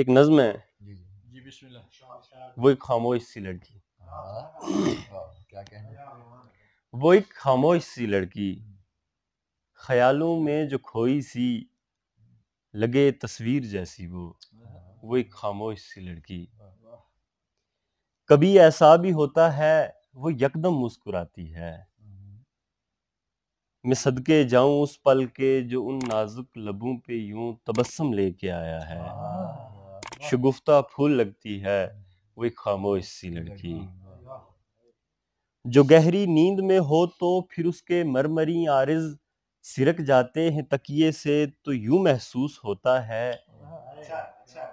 एक नज्म है वो एक खामोश सी लड़की हाँ, वो एक खामोश सी लड़की ख्यालों में जो खोई सी लगे तस्वीर जैसी वो वो एक खामोश सी लड़की कभी ऐसा भी होता है वो यकदम मुस्कुराती है मैं सदके जाऊं उस पल के जो उन नाजुक लबों पे यूं तबस्सम लेके आया है हाँ। शगुफ्ता फूल लगती है एक खामोश सी लड़की जो गहरी नींद में हो तो फिर उसके मरमरी आरज सिरक जाते हैं तकिए से तो यूं महसूस होता है अच्छा, अच्छा।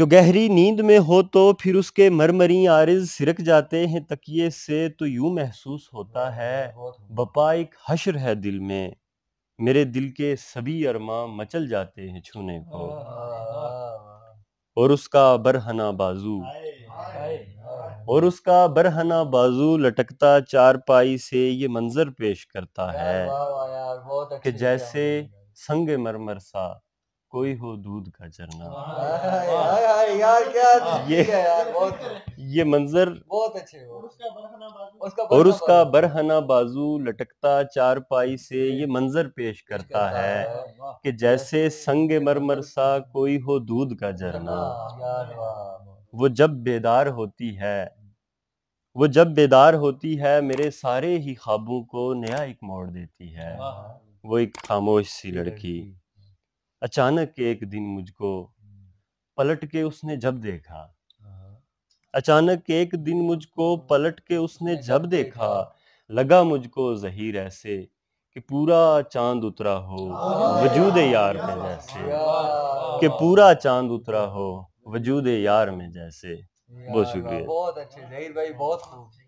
जो गहरी नींद में हो तो फिर उसके मरमरी आरज सिरक जाते हैं तकिए से तो यूं महसूस होता है बपा एक हशर है दिल में मेरे दिल के सभी अरमा मचल जाते हैं छूने को और उसका बरहना बाजू और उसका बरहना बाजू लटकता चार पाई से ये मंजर पेश करता है कि जैसे संग मरमर सा कोई हो दूध का झरना यार क्या ये ये मंजर बहुत अच्छे और उसका बरहना बाजू लटकता चार पाई से ये मंजर पेश करता है कि जैसे संग मरमर सा कोई हो दूध का झरना वो जब बेदार होती है वो जब बेदार होती है मेरे सारे ही ख्वाबों को नया एक मोड़ देती है वो एक खामोश सी लड़की अचानक के एक दिन मुझको पलट के उसने जब देखा हाँ। अचानक के एक दिन मुझको हाँ। पलट के उसने जब देखा लगा मुझको जहीर ऐसे कि पूरा चांद उतरा हो वजूद यार में जैसे कि पूरा चांद उतरा हो वजूद यार में जैसे बहुत शुक्रिया बहुत अच्छे जहीर भाई बहुत खूब